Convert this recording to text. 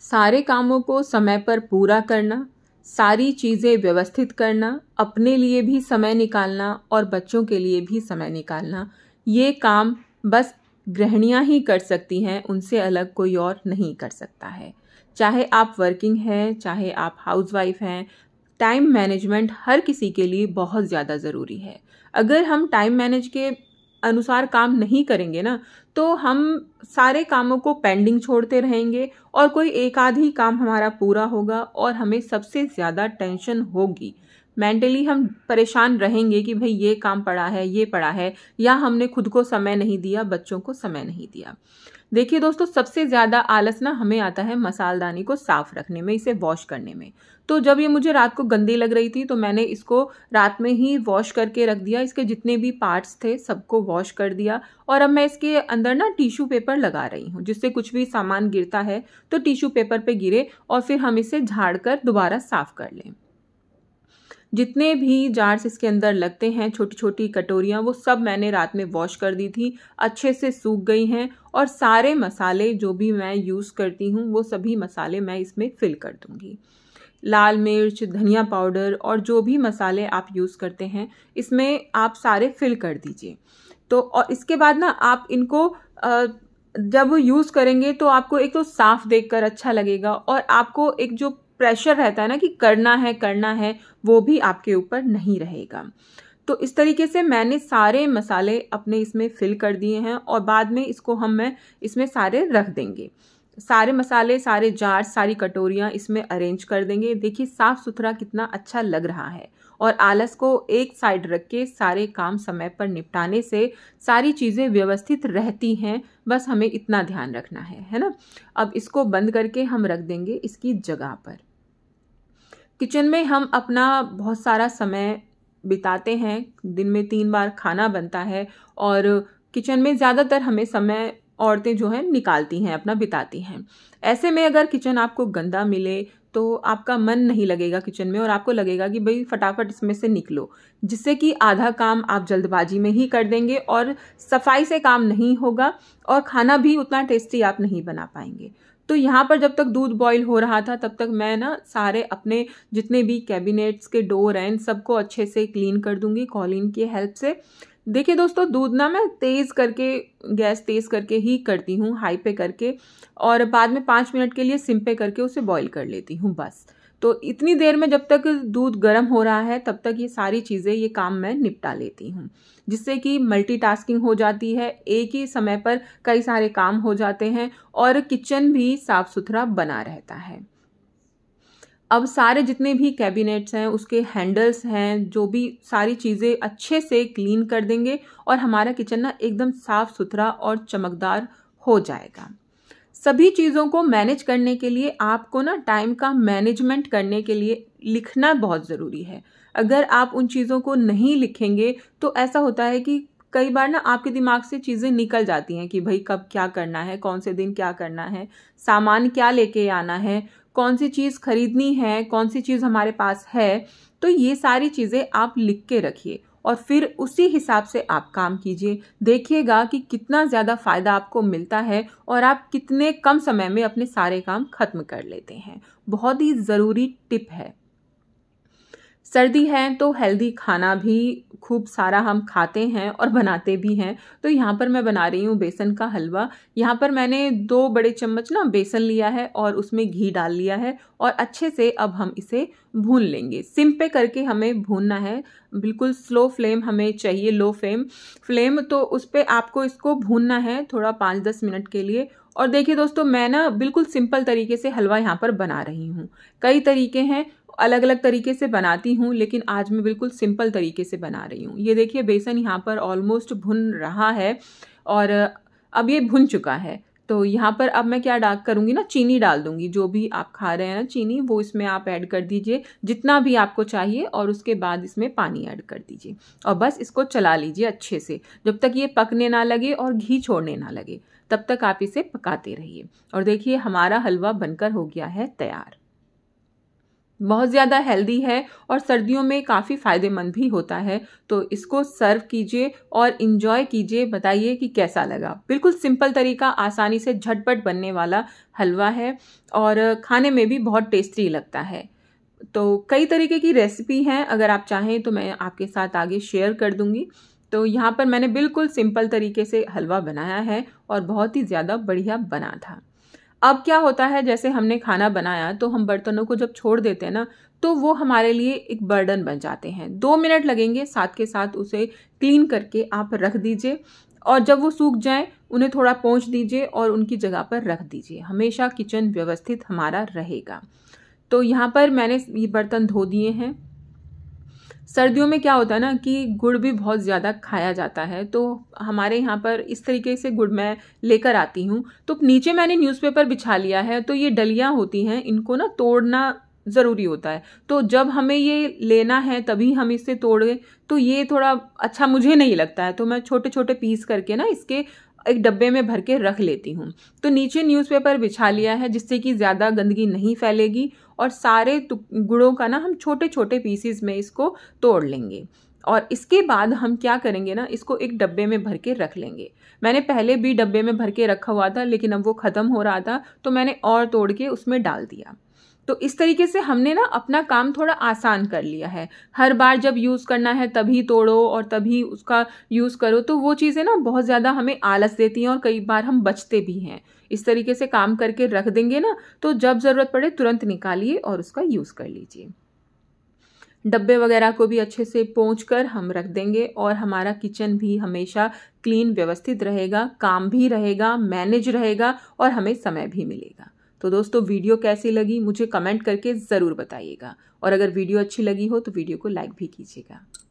सारे कामों को समय पर पूरा करना सारी चीज़ें व्यवस्थित करना अपने लिए भी समय निकालना और बच्चों के लिए भी समय निकालना ये काम बस गृहणियाँ ही कर सकती हैं उनसे अलग कोई और नहीं कर सकता है चाहे आप वर्किंग हैं चाहे आप हाउसवाइफ हैं टाइम मैनेजमेंट हर किसी के लिए बहुत ज़्यादा ज़रूरी है अगर हम टाइम मैनेज के अनुसार काम नहीं करेंगे ना तो हम सारे कामों को पेंडिंग छोड़ते रहेंगे और कोई एक आध ही काम हमारा पूरा होगा और हमें सबसे ज़्यादा टेंशन होगी मेंटली हम परेशान रहेंगे कि भाई ये काम पड़ा है ये पड़ा है या हमने खुद को समय नहीं दिया बच्चों को समय नहीं दिया देखिए दोस्तों सबसे ज़्यादा आलस ना हमें आता है मसालदानी को साफ़ रखने में इसे वॉश करने में तो जब ये मुझे रात को गंदी लग रही थी तो मैंने इसको रात में ही वॉश करके रख दिया इसके जितने भी पार्ट्स थे सबको वॉश कर दिया और अब मैं इसके अंदर ना टिश्यू पेपर लगा रही हूँ जिससे कुछ भी सामान गिरता है तो टिश्यू पेपर पे गिरे और फिर हम इसे झाड़ कर दोबारा साफ़ कर लें जितने भी जार्स इसके अंदर लगते हैं छोटी छोटी कटोरियाँ वो सब मैंने रात में वॉश कर दी थी अच्छे से सूख गई हैं और सारे मसाले जो भी मैं यूज़ करती हूँ वो सभी मसाले मैं इसमें फ़िल कर दूँगी लाल मिर्च धनिया पाउडर और जो भी मसाले आप यूज़ करते हैं इसमें आप सारे फिल कर दीजिए तो और इसके बाद ना आप इनको जब यूज़ करेंगे तो आपको एक तो साफ़ देखकर अच्छा लगेगा और आपको एक जो प्रेशर रहता है ना कि करना है करना है वो भी आपके ऊपर नहीं रहेगा तो इस तरीके से मैंने सारे मसाले अपने इसमें फिल कर दिए हैं और बाद में इसको हम मैं इसमें सारे रख देंगे सारे मसाले सारे जार सारी कटोरियाँ इसमें अरेंज कर देंगे देखिए साफ़ सुथरा कितना अच्छा लग रहा है और आलस को एक साइड रख के सारे काम समय पर निपटाने से सारी चीज़ें व्यवस्थित रहती हैं बस हमें इतना ध्यान रखना है है ना अब इसको बंद करके हम रख देंगे इसकी जगह पर किचन में हम अपना बहुत सारा समय बिताते हैं दिन में तीन बार खाना बनता है और किचन में ज़्यादातर हमें समय औरतें जो हैं निकालती हैं अपना बिताती हैं ऐसे में अगर किचन आपको गंदा मिले तो आपका मन नहीं लगेगा किचन में और आपको लगेगा कि भाई फटाफट इसमें से निकलो जिससे कि आधा काम आप जल्दबाजी में ही कर देंगे और सफाई से काम नहीं होगा और खाना भी उतना टेस्टी आप नहीं बना पाएंगे तो यहाँ पर जब तक दूध बॉईल हो रहा था तब तक मैं ना सारे अपने जितने भी कैबिनेट्स के डोर हैं सबको अच्छे से क्लीन कर दूँगी कॉलिन की हेल्प से देखिए दोस्तों दूध ना मैं तेज़ करके गैस तेज़ करके ही करती हूँ हाई पे करके और बाद में पाँच मिनट के लिए सिम पे करके उसे बॉईल कर लेती हूँ बस तो इतनी देर में जब तक दूध गर्म हो रहा है तब तक ये सारी चीज़ें ये काम मैं निपटा लेती हूँ जिससे कि मल्टीटास्किंग हो जाती है एक ही समय पर कई सारे काम हो जाते हैं और किचन भी साफ़ सुथरा बना रहता है अब सारे जितने भी कैबिनेट्स हैं उसके हैंडल्स हैं जो भी सारी चीज़ें अच्छे से क्लीन कर देंगे और हमारा किचन ना एकदम साफ़ सुथरा और चमकदार हो जाएगा सभी चीज़ों को मैनेज करने के लिए आपको ना टाइम का मैनेजमेंट करने के लिए लिखना बहुत ज़रूरी है अगर आप उन चीज़ों को नहीं लिखेंगे तो ऐसा होता है कि कई बार ना आपके दिमाग से चीज़ें निकल जाती हैं कि भाई कब क्या करना है कौन से दिन क्या करना है सामान क्या लेके आना है कौन सी चीज़ खरीदनी है कौन सी चीज़ हमारे पास है तो ये सारी चीज़ें आप लिख के रखिए और फिर उसी हिसाब से आप काम कीजिए देखिएगा कि कितना ज़्यादा फ़ायदा आपको मिलता है और आप कितने कम समय में अपने सारे काम खत्म कर लेते हैं बहुत ही ज़रूरी टिप है सर्दी है तो हेल्दी खाना भी खूब सारा हम खाते हैं और बनाते भी हैं तो यहाँ पर मैं बना रही हूँ बेसन का हलवा यहाँ पर मैंने दो बड़े चम्मच ना बेसन लिया है और उसमें घी डाल लिया है और अच्छे से अब हम इसे भून लेंगे सिम पे करके हमें भूनना है बिल्कुल स्लो फ्लेम हमें चाहिए लो फ्लेम फ्लेम तो उस पर आपको इसको भूनना है थोड़ा पाँच दस मिनट के लिए और देखिए दोस्तों मैं ना बिल्कुल सिंपल तरीके से हलवा यहाँ पर बना रही हूँ कई तरीके हैं अलग अलग तरीके से बनाती हूँ लेकिन आज मैं बिल्कुल सिंपल तरीके से बना रही हूँ ये देखिए बेसन यहाँ पर ऑलमोस्ट भुन रहा है और अब ये भुन चुका है तो यहाँ पर अब मैं क्या डाल करूँगी ना चीनी डाल दूँगी जो भी आप खा रहे हैं ना चीनी वो इसमें आप ऐड कर दीजिए जितना भी आपको चाहिए और उसके बाद इसमें पानी ऐड कर दीजिए और बस इसको चला लीजिए अच्छे से जब तक ये पकने ना लगे और घी छोड़ने ना लगे तब तक आप इसे पकाते रहिए और देखिए हमारा हलवा बनकर हो गया है तैयार बहुत ज़्यादा हेल्दी है और सर्दियों में काफ़ी फ़ायदेमंद भी होता है तो इसको सर्व कीजिए और इन्जॉय कीजिए बताइए कि कैसा लगा बिल्कुल सिंपल तरीका आसानी से झटपट बनने वाला हलवा है और खाने में भी बहुत टेस्टी लगता है तो कई तरीके की रेसिपी हैं अगर आप चाहें तो मैं आपके साथ आगे शेयर कर दूंगी तो यहाँ पर मैंने बिल्कुल सिंपल तरीके से हलवा बनाया है और बहुत ही ज़्यादा बढ़िया बना था अब क्या होता है जैसे हमने खाना बनाया तो हम बर्तनों को जब छोड़ देते हैं ना तो वो हमारे लिए एक बर्डन बन जाते हैं दो मिनट लगेंगे साथ के साथ उसे क्लीन करके आप रख दीजिए और जब वो सूख जाए उन्हें थोड़ा पहुँच दीजिए और उनकी जगह पर रख दीजिए हमेशा किचन व्यवस्थित हमारा रहेगा तो यहाँ पर मैंने ये बर्तन धो दिए हैं सर्दियों में क्या होता है ना कि गुड़ भी बहुत ज़्यादा खाया जाता है तो हमारे यहाँ पर इस तरीके से गुड़ मैं लेकर आती हूँ तो नीचे मैंने न्यूज़पेपर बिछा लिया है तो ये डलियाँ होती हैं इनको ना तोड़ना ज़रूरी होता है तो जब हमें ये लेना है तभी हम इसे तोड़ें तो ये थोड़ा अच्छा मुझे नहीं लगता है तो मैं छोटे छोटे पीस करके ना इसके एक डब्बे में भर के रख लेती हूँ तो नीचे न्यूज़पेपर बिछा लिया है जिससे कि ज़्यादा गंदगी नहीं फैलेगी और सारे गुड़ों का ना हम छोटे छोटे पीसीज में इसको तोड़ लेंगे और इसके बाद हम क्या करेंगे ना इसको एक डब्बे में भर के रख लेंगे मैंने पहले भी डब्बे में भर के रखा हुआ था लेकिन अब वो ख़त्म हो रहा था तो मैंने और तोड़ के उसमें डाल दिया तो इस तरीके से हमने ना अपना काम थोड़ा आसान कर लिया है हर बार जब यूज़ करना है तभी तोड़ो और तभी उसका यूज़ करो तो वो चीज़ें ना बहुत ज़्यादा हमें आलस देती हैं और कई बार हम बचते भी हैं इस तरीके से काम करके रख देंगे ना तो जब ज़रूरत पड़े तुरंत निकालिए और उसका यूज़ कर लीजिए डब्बे वगैरह को भी अच्छे से पहुँच कर हम रख देंगे और हमारा किचन भी हमेशा क्लीन व्यवस्थित रहेगा काम भी रहेगा मैनेज रहेगा और हमें समय भी मिलेगा तो दोस्तों वीडियो कैसी लगी मुझे कमेंट करके ज़रूर बताइएगा और अगर वीडियो अच्छी लगी हो तो वीडियो को लाइक भी कीजिएगा